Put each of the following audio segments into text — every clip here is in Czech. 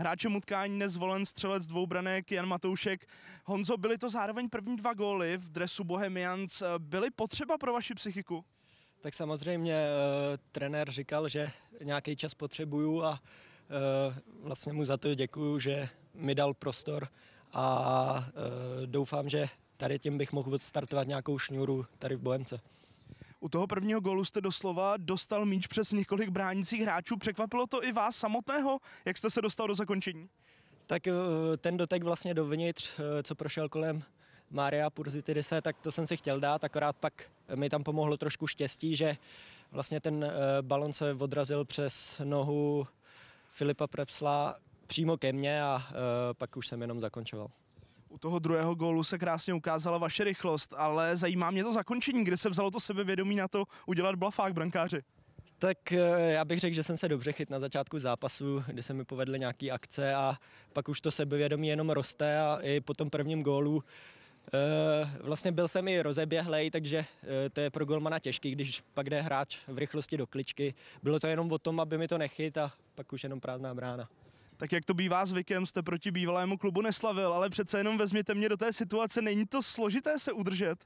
Hráčem utkání nezvolen střelec dvoubranek Jan Matoušek. Honzo, byly to zároveň první dva góly v dresu Bohemians. Byly potřeba pro vaši psychiku? Tak samozřejmě e, trenér říkal, že nějaký čas potřebuju a e, vlastně mu za to děkuju, že mi dal prostor a e, doufám, že tady tím bych mohl odstartovat nějakou šňůru tady v Bohemce. U toho prvního golu jste doslova dostal míč přes několik bránících hráčů. Překvapilo to i vás samotného, jak jste se dostal do zakončení? Tak eh, ten dotek vlastně dovnitř, eh, co prošel kolem Mária Purzitidise, tak to jsem si chtěl dát, akorát pak mi tam pomohlo trošku štěstí, že vlastně ten eh, balon se odrazil přes nohu Filipa Prepsla přímo ke mně a pak už jsem jenom zakončoval. U toho druhého gólu se krásně ukázala vaše rychlost, ale zajímá mě to zakončení, kde se vzalo to sebevědomí na to udělat blafák brankáři. Tak eh, já bych řekl, že jsem se dobře chyt na začátku zápasu, kdy se mi povedly nějaké akce a pak už to sebevědomí jenom roste a i po tom prvním gólu eh, Vlastně byl jsem i rozeběhlej, takže eh, to je pro golmana těžký, když pak jde hráč v rychlosti do kličky. Bylo to jenom o tom, aby mi to nechyt a pak už jenom prázdná brána tak jak to bývá zvykem, jste proti bývalému klubu neslavil, ale přece jenom vezměte mě do té situace, není to složité se udržet?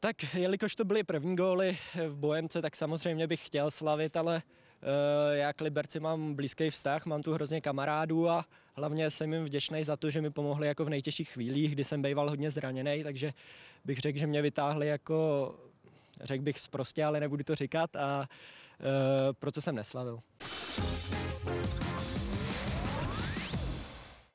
Tak jelikož to byly první góly v Bohemce, tak samozřejmě bych chtěl slavit, ale uh, já k Liberci mám blízký vztah, mám tu hrozně kamarádů a hlavně jsem jim vděčný za to, že mi pomohli jako v nejtěžších chvílích, kdy jsem býval hodně zraněný, takže bych řekl, že mě vytáhli jako, řekl bych zprostě, ale nebudu to říkat a uh, proto jsem neslavil.